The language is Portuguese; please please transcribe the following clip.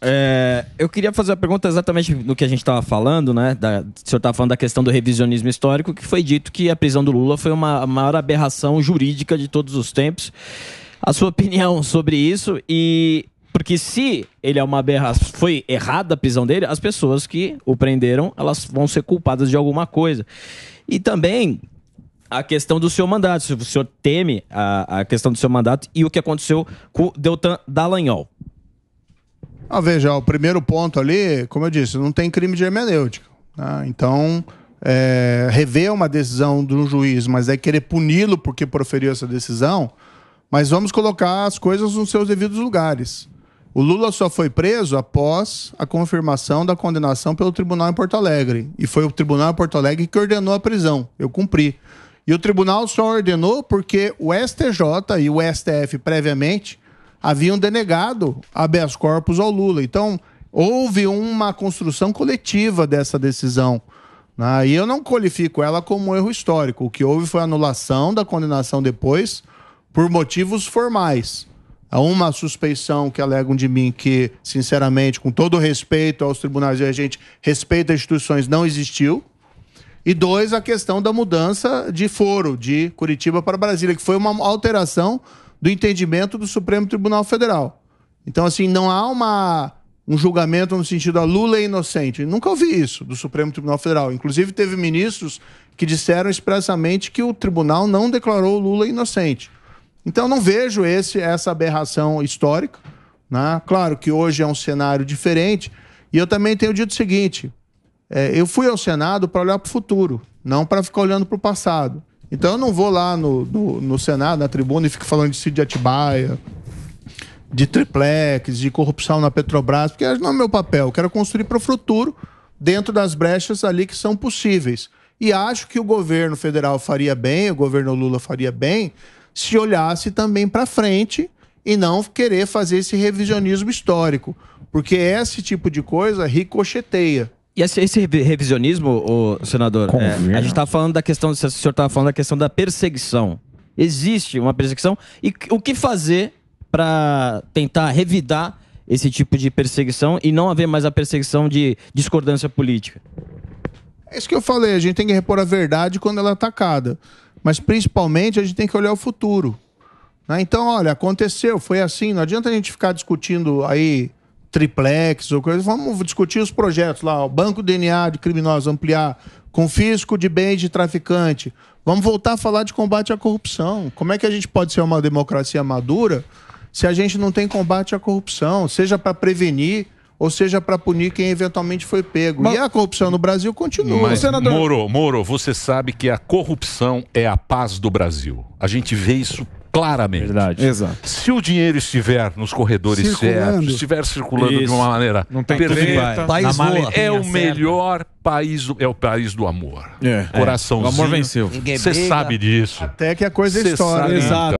É, eu queria fazer a pergunta exatamente no que a gente estava falando, né? Da, o senhor estava falando da questão do revisionismo histórico, que foi dito que a prisão do Lula foi uma maior aberração jurídica de todos os tempos. A sua opinião sobre isso e porque se ele é uma aberração, foi errada a prisão dele, as pessoas que o prenderam, elas vão ser culpadas de alguma coisa. E também a questão do seu mandato, se o senhor teme a, a questão do seu mandato e o que aconteceu com o Deltan Dallagnol. Ah, veja, o primeiro ponto ali, como eu disse, não tem crime de hermenêutica. Né? Então, é, rever uma decisão de um juiz, mas é querer puni-lo porque proferiu essa decisão, mas vamos colocar as coisas nos seus devidos lugares. O Lula só foi preso após a confirmação da condenação pelo tribunal em Porto Alegre. E foi o tribunal em Porto Alegre que ordenou a prisão. Eu cumpri. E o tribunal só ordenou porque o STJ e o STF, previamente, haviam denegado habeas corpus ao Lula. Então, houve uma construção coletiva dessa decisão. Né? E eu não qualifico ela como um erro histórico. O que houve foi anulação da condenação depois por motivos formais. Há uma suspeição que alegam de mim que, sinceramente, com todo respeito aos tribunais e a gente respeita as instituições, não existiu. E dois, a questão da mudança de foro de Curitiba para Brasília, que foi uma alteração do entendimento do Supremo Tribunal Federal. Então, assim, não há uma, um julgamento no sentido a Lula é inocente. Eu nunca ouvi isso do Supremo Tribunal Federal. Inclusive, teve ministros que disseram expressamente que o tribunal não declarou Lula inocente. Então, não vejo esse, essa aberração histórica. Né? Claro que hoje é um cenário diferente. E eu também tenho dito o seguinte: é, eu fui ao Senado para olhar para o futuro, não para ficar olhando para o passado. Então eu não vou lá no, no, no Senado, na tribuna, e fico falando de Cid de Atibaia, de triplex, de corrupção na Petrobras, porque não é meu papel. Eu quero construir para o futuro dentro das brechas ali que são possíveis. E acho que o governo federal faria bem, o governo Lula faria bem, se olhasse também para frente e não querer fazer esse revisionismo histórico, porque esse tipo de coisa ricocheteia. E esse, esse revisionismo, o senador, é, a gente estava tá falando da questão, o senhor estava falando da questão da perseguição. Existe uma perseguição e o que fazer para tentar revidar esse tipo de perseguição e não haver mais a perseguição de discordância política? É isso que eu falei, a gente tem que repor a verdade quando ela é atacada. Mas principalmente a gente tem que olhar o futuro. Né? Então, olha, aconteceu, foi assim, não adianta a gente ficar discutindo aí triplex ou coisa. Vamos discutir os projetos lá, o banco DNA de criminosos ampliar, confisco de bens de traficante. Vamos voltar a falar de combate à corrupção. Como é que a gente pode ser uma democracia madura se a gente não tem combate à corrupção, seja para prevenir ou seja para punir quem eventualmente foi pego. Mas... E a corrupção no Brasil continua. Mas, senador... Moro, Moro, você sabe que a corrupção é a paz do Brasil. A gente vê isso claramente. Verdade. Exato. Se o dinheiro estiver nos corredores circulando. certos, estiver circulando Isso. de uma maneira não tem perfeita, país é o melhor país, é o país do amor. É. Coraçãozinho. É. O amor venceu. Você sabe disso. Até que a coisa Cê né? Exato.